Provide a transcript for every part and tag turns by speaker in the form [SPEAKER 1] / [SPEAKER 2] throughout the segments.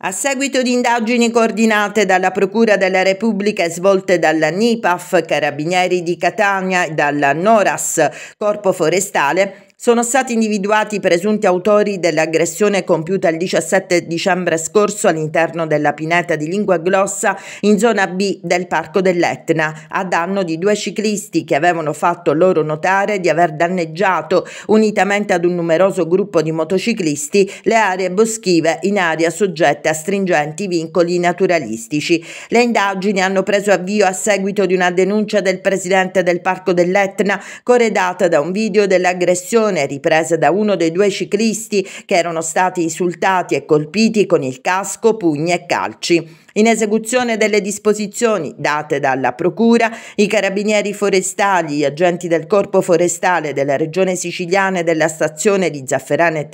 [SPEAKER 1] A seguito di indagini coordinate dalla Procura della Repubblica e svolte dalla NIPAF, Carabinieri di Catania e dalla NORAS, Corpo Forestale, sono stati individuati i presunti autori dell'aggressione compiuta il 17 dicembre scorso all'interno della pineta di lingua glossa in zona B del Parco dell'Etna, a danno di due ciclisti che avevano fatto loro notare di aver danneggiato, unitamente ad un numeroso gruppo di motociclisti, le aree boschive in area soggette a stringenti vincoli naturalistici. Le indagini hanno preso avvio a seguito di una denuncia del presidente del Parco dell'Etna, corredata da un video dell'aggressione situazione ripresa da uno dei due ciclisti che erano stati insultati e colpiti con il casco, pugni e calci. In esecuzione delle disposizioni date dalla Procura, i carabinieri forestali, gli agenti del Corpo Forestale della Regione Siciliana e della stazione di Zafferana e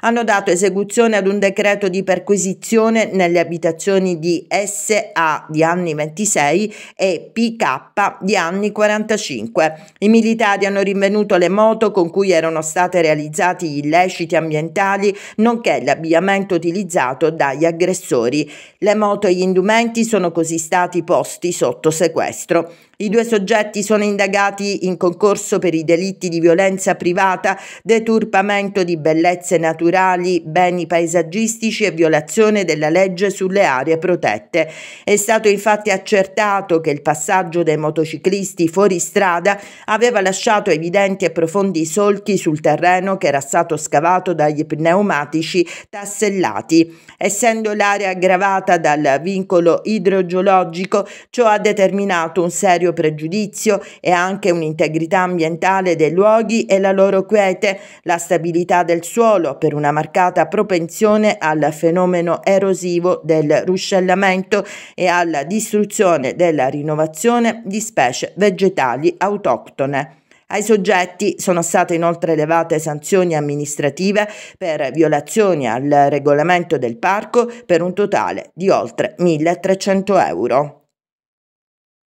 [SPEAKER 1] hanno dato esecuzione ad un decreto di perquisizione nelle abitazioni di SA di anni 26 e PK di anni 45. I militari hanno rinvenuto le moto con cui erano state realizzati gli illeciti ambientali, nonché l'abbigliamento utilizzato dagli aggressori. Le moto moto e gli indumenti sono così stati posti sotto sequestro. I due soggetti sono indagati in concorso per i delitti di violenza privata, deturpamento di bellezze naturali, beni paesaggistici e violazione della legge sulle aree protette. È stato infatti accertato che il passaggio dei motociclisti fuori strada aveva lasciato evidenti e profondi solchi sul terreno che era stato scavato dagli pneumatici tassellati. Essendo l'area aggravata dal vincolo idrogeologico, ciò ha determinato un serio pregiudizio e anche un'integrità ambientale dei luoghi e la loro quiete, la stabilità del suolo per una marcata propensione al fenomeno erosivo del ruscellamento e alla distruzione della rinnovazione di specie vegetali autoctone. Ai soggetti sono state inoltre elevate sanzioni amministrative per violazioni al regolamento del parco per un totale di oltre 1.300 euro.